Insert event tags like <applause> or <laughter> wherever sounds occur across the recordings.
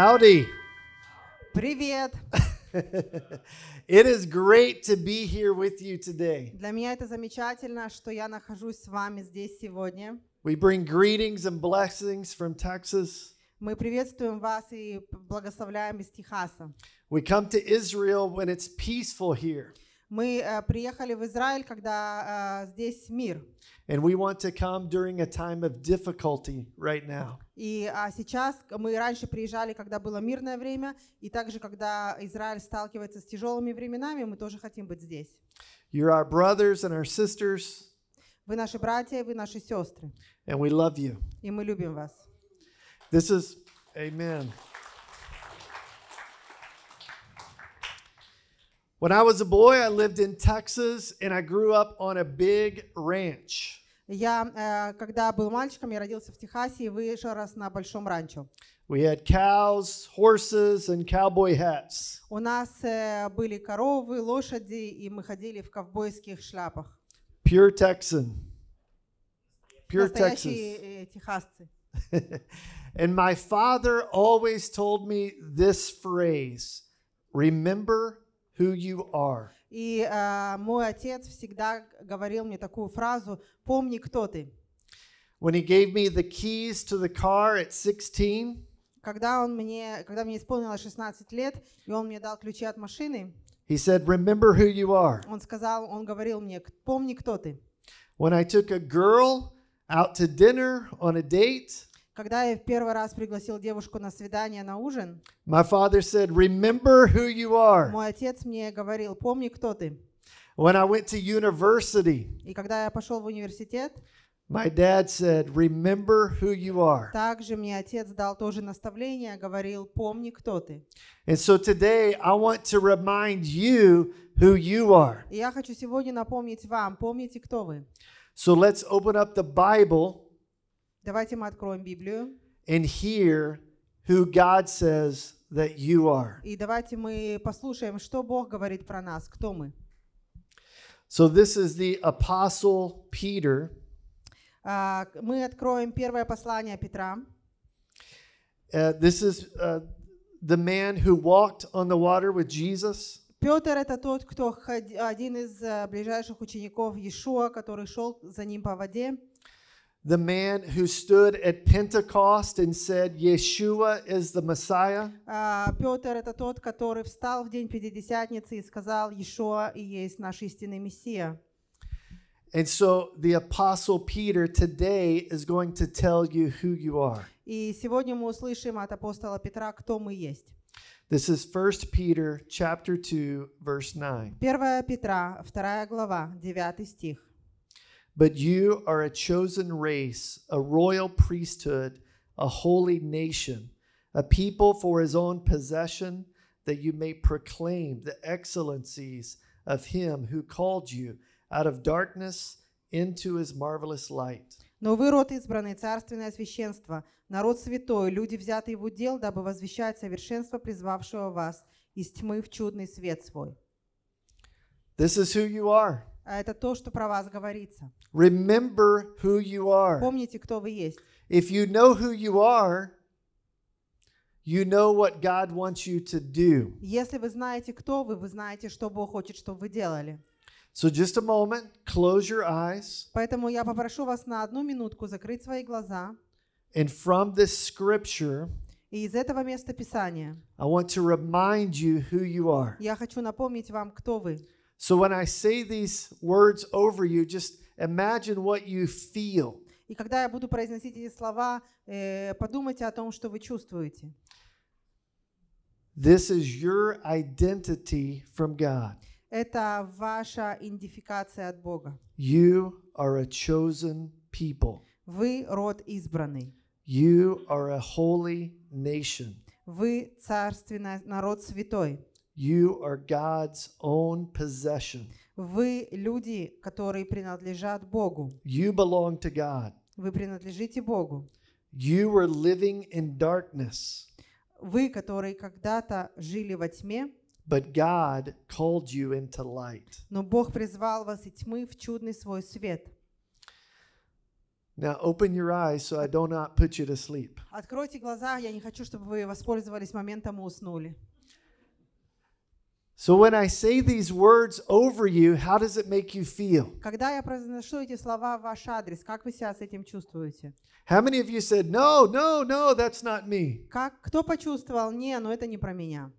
Howdy. Привет. It is great to be here with you today. Для меня это замечательно, что я нахожусь с вами здесь сегодня. We bring greetings and blessings from Texas. Мы приветствуем вас и благословляем из Техаса. We come to Israel when it's peaceful here. Мы приехали в Израиль, когда здесь мир. And we want to come during a time of difficulty right now. И а сейчас мы раньше приезжали, когда было мирное время, и также когда Израиль сталкивается с тяжелыми временами, мы тоже хотим быть здесь. You're our brothers and our sisters. Вы наши братья, вы наши сестры. And we love you. И мы любим вас. This is amen. When I was a boy, I lived in Texas and I grew up on a big ranch. Я, э, когда был мальчиком, я родился в Техасе и вырос на большом ранчо. We had cows, horses, and cowboy hats. У нас э, были коровы, лошади, и мы ходили в ковбойских шляпах. Pure Texan. Pure Настоящие э, техасцы. <laughs> and my father always told me this phrase, remember who you are. И э, мой отец всегда говорил мне такую фразу «Помни, кто ты». When he gave me the keys to the car at 16, когда, он мне, когда мне исполнилось 16 лет, и он мне дал ключи от машины, he said, Remember who you are. он сказал, он говорил мне, помни, кто ты. When I took a girl out to dinner on a date, Когда я в первый раз пригласил девушку на свидание, на ужин, My father said, remember who you are. мой отец мне говорил, помни, кто ты. When I went to university, И когда я пошел в университет, my dad said, remember who you are. также мне отец дал тоже наставление, говорил, помни, кто ты. And so today I want to remind you who you are. И я хочу сегодня напомнить вам, помните, кто вы. So let's open up the Bible Давайте мы откроем Библию. And hear who God says that you are. И давайте мы послушаем, что Бог говорит про нас, кто мы. So this is the apostle Peter. Uh, мы откроем первое послание Петра. Uh, this is uh, the man who walked on the water with Jesus. Петр это тот, кто один из э, ближайших учеников Иешуа, который шел за ним по воде. the man who stood at Pentecost and said, Yeshua is the Messiah? Петр это тот, который встал в день Пятидесятницы и сказал, Иешуа и есть наш истинный Мессия. And so the apostle Peter today is going to tell you who you are. И сегодня мы услышим от апостола Петра, кто мы есть. This is 1 Peter chapter 2 verse 9. 1 Петра, 2 глава, 9 стих. But you are a chosen race, a royal priesthood, a holy nation, a people for his own possession, that you may proclaim the excellencies of him who called you out of darkness into his marvelous light. Но вы род избранный, царственное священство, народ святой, люди, взятые в удел, дабы возвещать совершенство призвавшего вас из тьмы в чудный свет свой. This is who you are. А это то, что про вас говорится. Remember who you are. Помните, кто вы есть. If you know who you are, you know what God wants you to do. Если вы знаете, кто вы, вы знаете, что Бог хочет, чтобы вы делали. So just a moment, close your eyes. Поэтому я попрошу вас на одну минутку закрыть свои глаза. And from this scripture, и из этого места Писания I want to remind you who you are. я хочу напомнить вам, кто вы. So when I say these words over you, just imagine what you feel. И когда я буду произносить эти слова, подумайте о том, что вы чувствуете. This is your identity from God. Это ваша идентификация от Бога. You are a chosen people. Вы род избранный. You are a holy nation. Вы царственный народ святой. You are God's own possession. Вы люди, которые принадлежат Богу. You belong to God. Вы принадлежите Богу. You were living in darkness. Вы, которые когда-то жили во тьме. But God called you into light. Но Бог призвал вас из тьмы в чудный свой свет. Now open your eyes so I do not put you to sleep. Откройте глаза, я не хочу, чтобы вы воспользовались моментом и уснули. So when I say these words over you, how does it make you feel? Когда я произношу эти слова в ваш адрес, как вы себя с этим чувствуете? How many of you said, no, no, no, that's not me? Как, кто почувствовал, не, но это не про меня.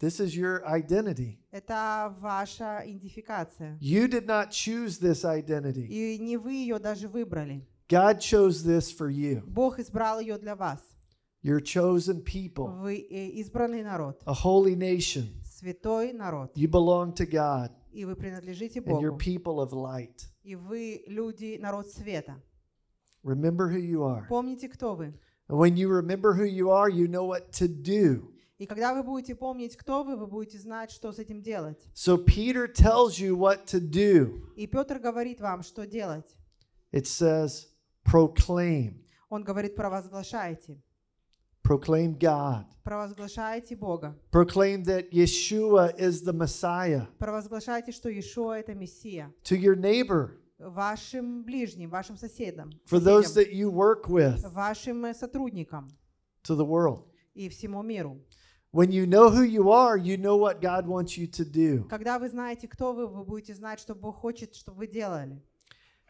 This is your identity. Это ваша идентификация. You did not choose this identity. И не вы ее даже выбрали. God chose this for you. Бог избрал ее для вас. Your chosen people. Вы э, избранный народ. A holy nation. святой народ. You belong to God. И вы принадлежите Богу. And you're people of light. И вы люди, народ света. Remember who you are. Помните, кто вы. And when you remember who you are, you know what to do. И когда вы будете помнить, кто вы, вы будете знать, что с этим делать. So Peter tells you what to do. И Петр говорит вам, что делать. It says, proclaim. Он говорит, провозглашайте. Proclaim God. Провозглашайте Бога. Proclaim that Yeshua is the Messiah. Провозглашайте, что Иешуа это Мессия. To your neighbor. Вашим ближним, вашим соседям. For those that you work with. Вашим э, сотрудникам. To the world. И всему миру. When you know who you are, you know what God wants you to do. Когда вы знаете, кто вы, вы будете знать, что Бог хочет, чтобы вы делали.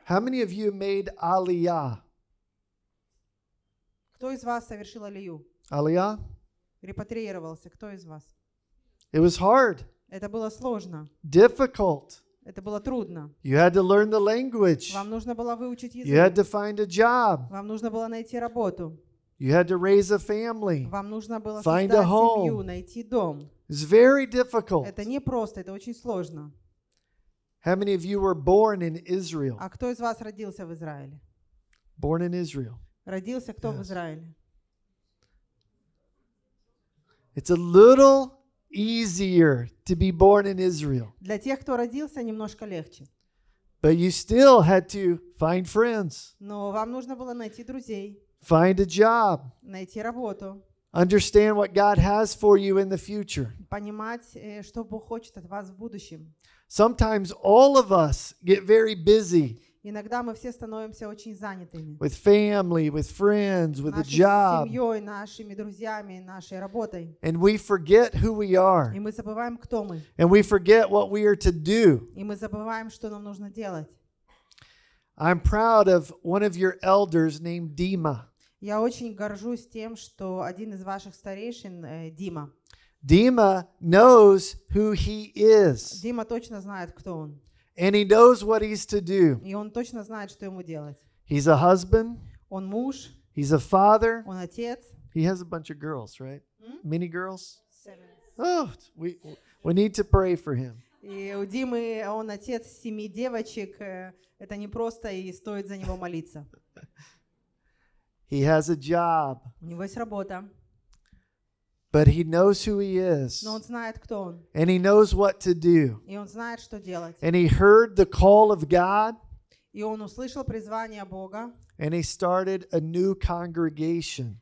How many of you made aliyah? Кто из вас совершил алию? Алия? Репатриировался. Кто из вас? It was hard. Это было сложно. Difficult. Это было трудно. You had to learn the language. Вам нужно было выучить язык. You had to find a job. Вам нужно было найти работу. You had to raise a family. Вам нужно было find a home. семью, найти дом. It's very difficult. Это не просто, это очень сложно. How many of you were born in Israel? А кто из вас родился в Израиле? Born in Israel. Родился кто yes. в Израиле? It's a little easier to be born in Israel. Для тех, кто родился, немножко легче. But you still had to find friends. Но вам нужно было найти друзей. Find a job. Найти работу. Understand what God has for you in the future. Понимать, э, что Бог хочет от вас в будущем. Sometimes all of us get very busy Иногда мы все становимся очень занятыми. With family, with friends, with a job. семьей, нашими друзьями, нашей работой. And we forget who we are. И мы забываем, кто мы. And we forget what we are to do. И мы забываем, что нам нужно делать. I'm proud of one of your elders named Dima. Я очень горжусь тем, что один из ваших старейшин э, Дима. Дима knows who he is. Дима точно знает, кто он. And he knows what he's to do. И он точно знает, что ему делать. He's a husband. Он муж. He's a father. Он отец. He has a bunch of girls, right? Mm? Many girls. Seven. Oh, we we need to pray for him. И у Димы он отец семи девочек. Э, это не просто, и стоит за него молиться. <laughs> He has a job. У него есть работа. But he knows who he is. and he knows what to do. and he heard the call of God. and he started a new congregation.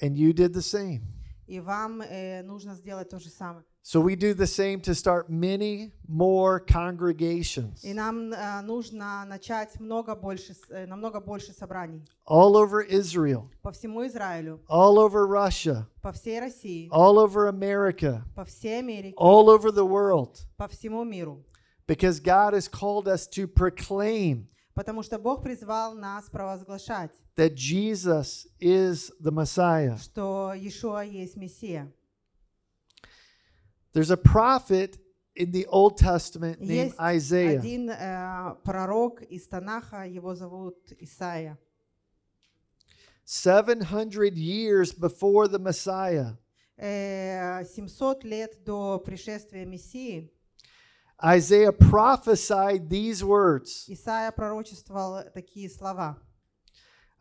And you did the same. So we do the same to start many more congregations. И нам нужно начать много больше, намного больше собраний. All over Israel. По всему Израилю. All over Russia. По всей России. All over America. По всей Америке. All over the world. По всему миру. Because God has called us to proclaim. Потому что Бог призвал нас провозглашать. That Jesus is the Messiah. Что Иешуа есть Мессия. There's a prophet in the Old Testament named Isaiah. Э, 700 years before the Messiah. Э, Isaiah prophesied these words.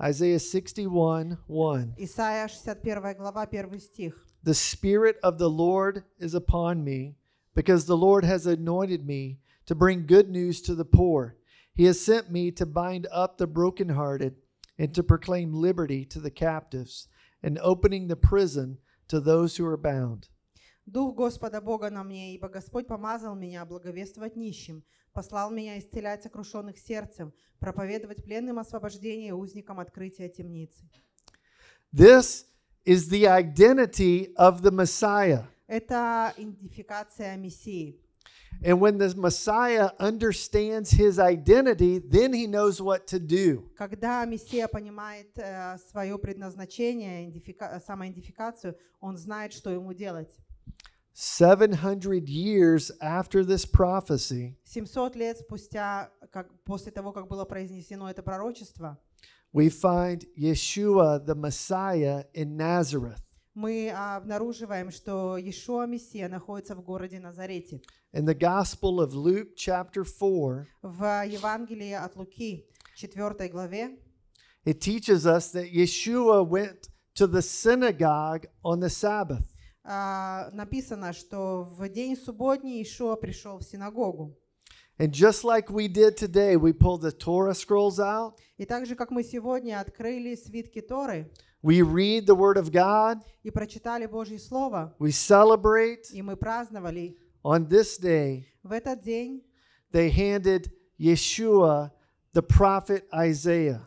Isaiah 61:1. 61 глава 1 стих. The Spirit of the Lord is upon me, because the Lord has anointed me to bring good news to the poor. He has sent me to bind up the brokenhearted and to proclaim liberty to the captives and opening the prison to those who are bound. Дух Господа Бога на мне, ибо Господь помазал меня благовествовать нищим, послал меня исцелять сокрушенных сердцем, проповедовать пленным освобождение узникам открытия темницы. This is the identity of the Messiah. Это идентификация Мессии. And when the Messiah understands his identity, then he knows what to do. Когда Мессия понимает э, свое предназначение, самоидентификацию, он знает, что ему делать. 700 years after this prophecy, 700 лет спустя, после того, как было произнесено это пророчество, We find Yeshua, the Messiah, in Nazareth. Мы обнаруживаем, что Иешуа Мессия находится в городе Назарете. In the Gospel of Luke, chapter 4, в Евангелии от Луки, 4 главе, it teaches us that Yeshua went to the synagogue on the Sabbath. написано, что в день субботний Иешуа пришел в синагогу. And just like we did today, we pulled the Torah scrolls out. так же, We read the Word of God. прочитали Слово. We celebrate. праздновали. On this day, в этот день they handed Yeshua the prophet Isaiah.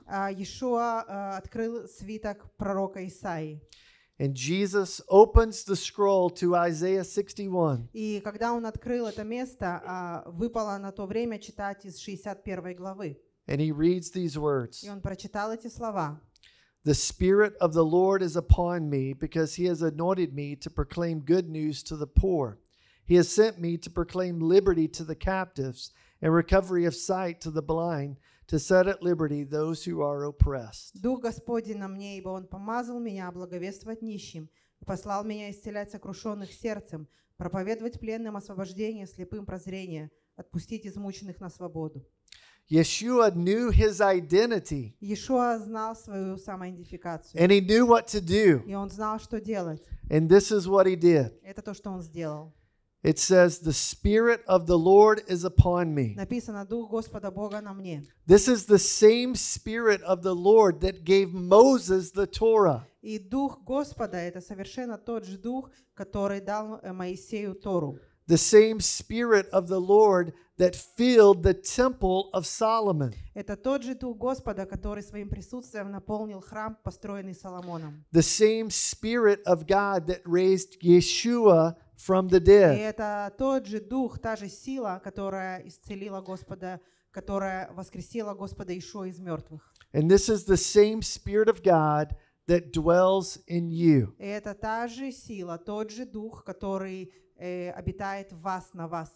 свиток пророка and Jesus opens the scroll to Isaiah 61. И когда он открыл это место, выпало на то время читать из 61 главы. And he reads these words. И он прочитал эти слова. The Spirit of the Lord is upon me because he has anointed me to proclaim good news to the poor. He has sent me to proclaim liberty to the captives and recovery of sight to the blind, to set at liberty those who are oppressed. Дух Господень на мне, ибо Он помазал меня благовествовать нищим, послал меня исцелять сокрушенных сердцем, проповедовать пленным освобождение, слепым прозрение, отпустить измученных на свободу. Yeshua knew his identity. Иешуа знал свою самоидентификацию. And he knew what to do. И он знал, что делать. And this is what he did. Это то, что он сделал. It says, The Spirit of the Lord is upon me. This is the same Spirit of the Lord that gave Moses the Torah. И Дух Господа – это совершенно тот же Дух, который дал э, Моисею Тору. The same Spirit of the Lord that filled the temple of Solomon. Это тот же дух Господа, который своим присутствием наполнил храм, построенный Соломоном. The same spirit of God that raised Yeshua from the dead. И это тот же дух, та же сила, которая исцелила Господа, которая воскресила Господа Иешуа из мертвых. And this is the same spirit of God that dwells in you. это та же сила, тот же дух, который Э, обитает в вас, на вас.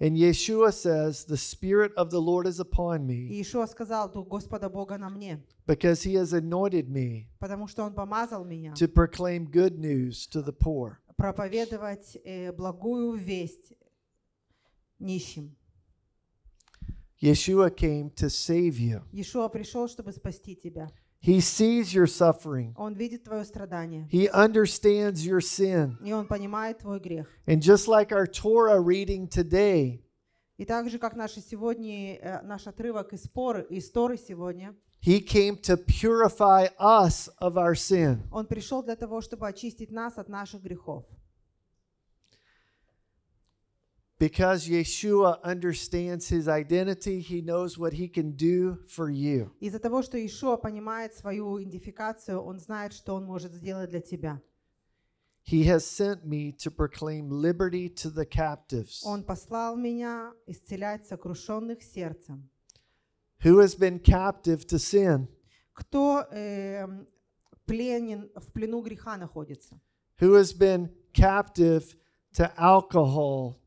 And Yeshua says, The Spirit of the Lord is upon me. И Иешуа сказал, Дух Господа Бога на мне, because he has anointed me потому что Он помазал меня to proclaim good news to the poor. проповедовать э, благую весть нищим. Yeshua came to save you. Иешуа пришел, чтобы спасти тебя. He sees your suffering. Он видит твое страдание. He understands your sin. И он понимает твой грех. And just like our Torah reading today, и так же, как наши сегодня, наш отрывок из Поры, из Торы сегодня, He came to purify us of our sin. Он пришел для того, чтобы очистить нас от наших грехов. Because Yeshua understands his identity, he knows what he can do for you. Из-за того, что Иешуа понимает свою идентификацию, он знает, что он может сделать для тебя. He has sent me to proclaim liberty to the captives. Он послал меня исцелять сокрушенных сердцем. Who has been captive to sin? Кто э, пленен в плену греха находится? Who has been captive to alcohol,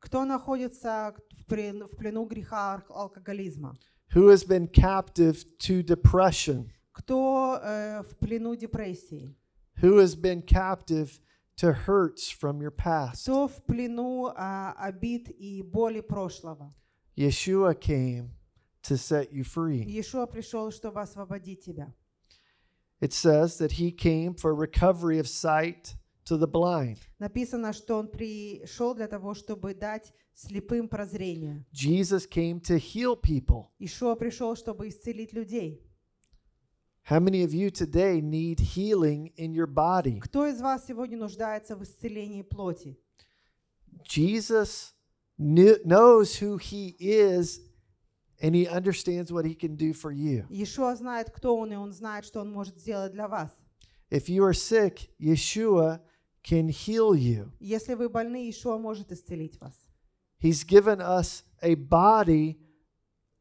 Кто находится в плену, греха алкоголизма? Who has been captive to depression? Кто э, в плену депрессии? Who has been captive to hurts from your past? Кто в плену обид и боли прошлого? Yeshua came to set you free. Иешуа пришел, чтобы освободить тебя. It says that he came for recovery of sight to the blind. Написано, что он пришел для того, чтобы дать слепым прозрение. Jesus came to heal people. Ишуа пришел, чтобы исцелить людей. How many of you today need healing in your body? Кто из вас сегодня нуждается в исцелении плоти? Jesus knew, knows who he is and he understands what he can do for you. Иешуа знает, кто он, и он знает, что он может сделать для вас. If you are sick, Yeshua can heal you. Если вы больны, Иешуа может исцелить вас. He's given us a body,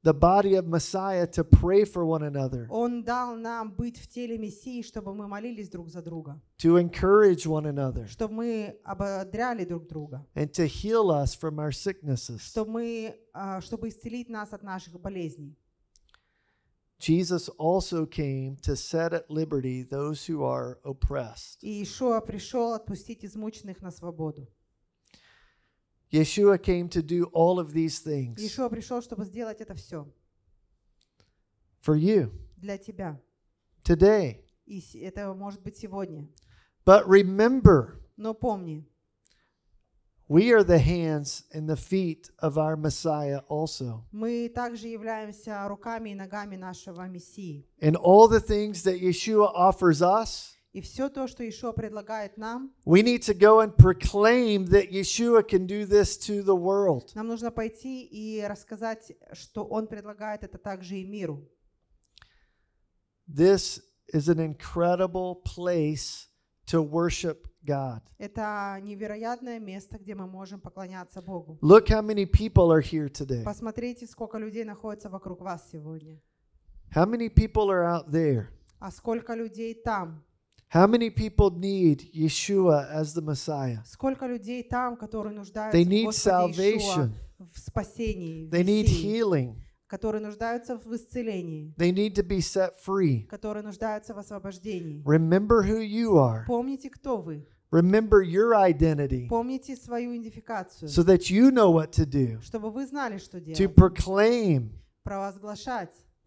the body of Messiah, to pray for one another. Он дал нам быть в теле Мессии, чтобы мы молились друг за друга. To encourage one another. Чтобы мы ободряли друг друга. And to heal us from our sicknesses. Чтобы мы, чтобы исцелить нас от наших болезней. Jesus also came to set at liberty those who are oppressed. И Иешуа пришел отпустить измученных на свободу. Yeshua came to do all of these things. Иешуа пришел, чтобы сделать это все. For you. Для тебя. Today. И это может быть сегодня. But remember. Но помни. We are the hands and the feet of our Messiah also. Мы также являемся руками и ногами нашего Мессии. And all the things that Yeshua offers us, и все то, что Иешуа предлагает нам, we need to go and proclaim that Yeshua can do this to the world. нам нужно пойти и рассказать, что Он предлагает это также и миру. This is an incredible place to worship God. Это невероятное место, где мы можем поклоняться Богу. Look how many people are here today. Посмотрите, сколько людей находится вокруг вас сегодня. How many people are out there? А сколько людей там? How many people need Yeshua as the Messiah? Сколько людей там, которые нуждаются в they need salvation. в спасении? They need healing. they need to be set free. Remember who you are. Remember your identity so that you know what to do, to proclaim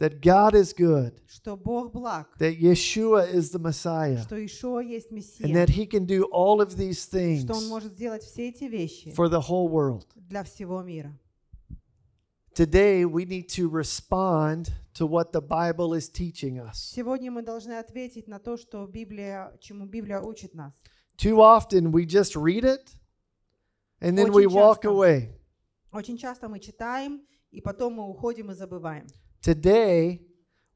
that God is good, that Yeshua is the Messiah, and that He can do all of these things for the whole world. Today we need to respond to what the Bible is teaching us. Сегодня мы должны ответить на то, что Библия, чему Библия учит нас. Too often we just read it and then we walk away. Очень часто мы читаем и потом мы уходим и забываем. Today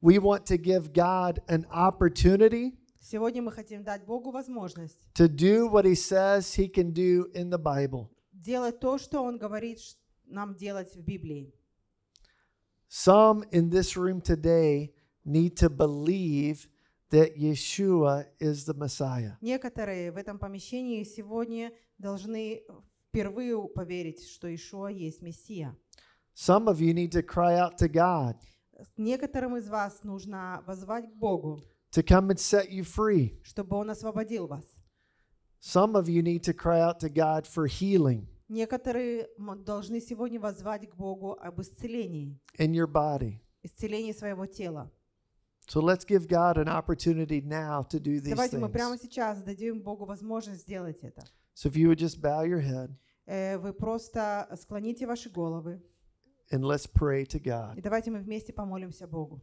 we want to give God an opportunity Сегодня мы хотим дать Богу возможность to do what he says he can do in the Bible. делать то, что он говорит нам делать в Библии. Some in this room today need to believe that Yeshua is the Messiah. Некоторые в этом помещении сегодня должны впервые поверить, что Иешуа есть Мессия. Some of you need to cry out to God. Некоторым из вас нужно возвать к Богу. To come and set you free. Чтобы он освободил вас. Some of you need to cry out to God for healing. Некоторые должны сегодня воззвать к Богу об исцелении. In your body. Исцелении своего тела. So let's give God an opportunity now to do these Давайте мы прямо сейчас дадим Богу возможность сделать это. So if you would just bow your head. Э, вы просто склоните ваши головы. And let's pray to God. И давайте мы вместе помолимся Богу.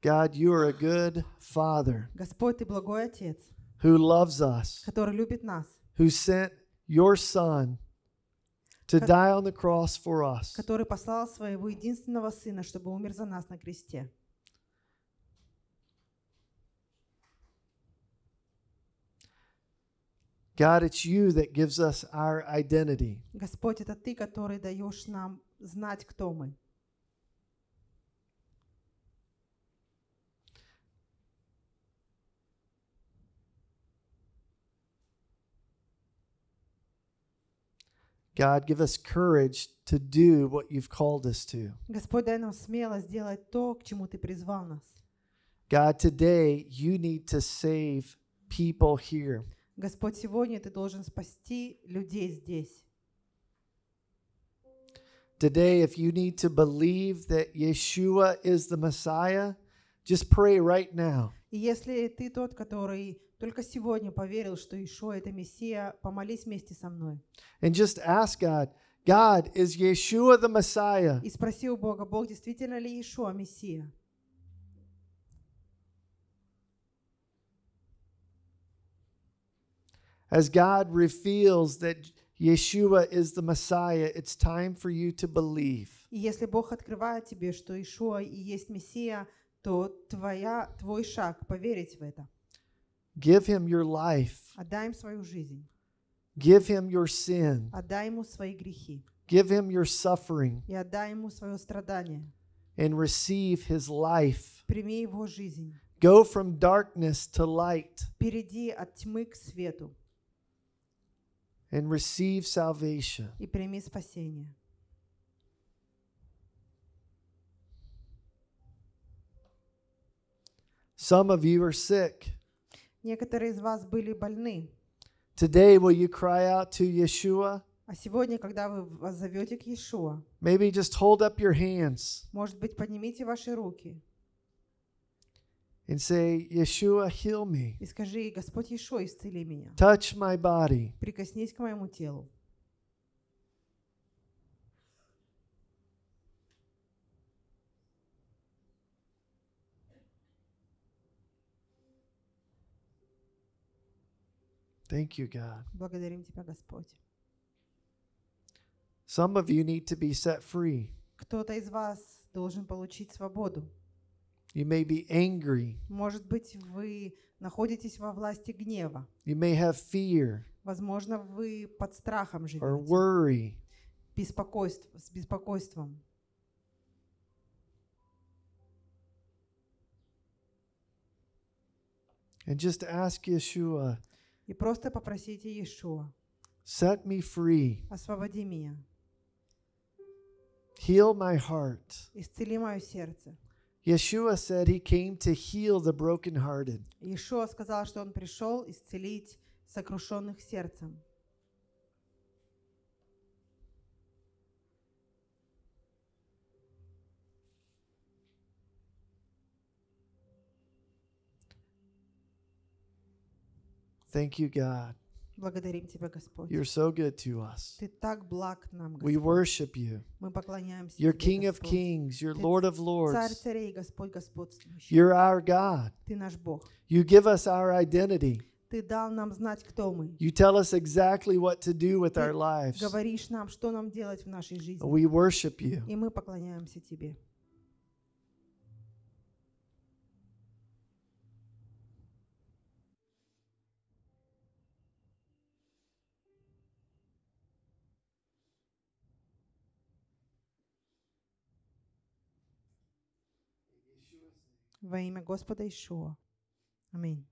God, you are a good father. Господь, ты благой отец who loves us, который любит нас, who sent your son to die on the cross for us. который послал своего единственного сына, чтобы умер за нас на кресте. God, it's you that gives us our identity. Господь, это ты, который даешь нам знать, кто мы. God, give us courage to do what you've called us to. Господь, дай нам смелость то, к чему ты призвал нас. God, today you need to save people here. Господь, сегодня ты должен спасти людей здесь. Today, if you need to believe that Yeshua is the Messiah, just pray right now. Если ты тот, который Только сегодня поверил, что Ишуа – это Мессия. Помолись вместе со мной. And just ask God, God, is Yeshua the Messiah? И спроси у Бога, Бог, действительно ли Иешуа Мессия? As God reveals that Yeshua is the Messiah, it's time for you to believe. И если Бог открывает тебе, что Иешуа и есть Мессия, то твоя, твой шаг поверить в это. Give him your life. Отдай им свою жизнь. Give him your sin. Отдай ему свои грехи. Give him your suffering. И отдай ему свое страдание. And receive his life. Прими его жизнь. Go from darkness to light. Перейди от тьмы к свету. And receive salvation. И прими спасение. Some of you are sick. Некоторые из вас были больны. Today, will you cry out to Yeshua? А сегодня, когда вы зовете к Иешуа, Maybe just hold up your hands может быть, поднимите ваши руки and say, Yeshua, heal me. и скажи, Господь Иешуа, исцели меня. Touch my body. Прикоснись к моему телу. Thank you, God. Благодарим Тебя, Господь. Some of you need to be set free. Кто-то из вас должен получить свободу. You may be angry. Может быть, вы находитесь во власти гнева. You may have fear. Возможно, вы под страхом живете. Or worry. Беспокойство, с беспокойством. And just ask Yeshua, И просто попросите Иешуа. Set me free. Освободи меня. Heal my heart. Исцели мое сердце. Yeshua said he came to heal the brokenhearted. Иешуа сказал, что он пришел исцелить сокрушенных сердцем. Thank you, God. Благодарим Тебя, Господь. You're so good to us. Ты так благ нам, Господь. We worship you. Мы поклоняемся You're Тебе, King of Господь. kings. You're Ты Lord of lords. Царь царей, Господь господствующий. You're our God. Ты наш Бог. You give us our identity. Ты дал нам знать, кто мы. You tell us exactly what to do with our lives. Говоришь нам, что нам делать в нашей жизни. We worship you. И мы поклоняемся Тебе. para gospoda Išua. Amém.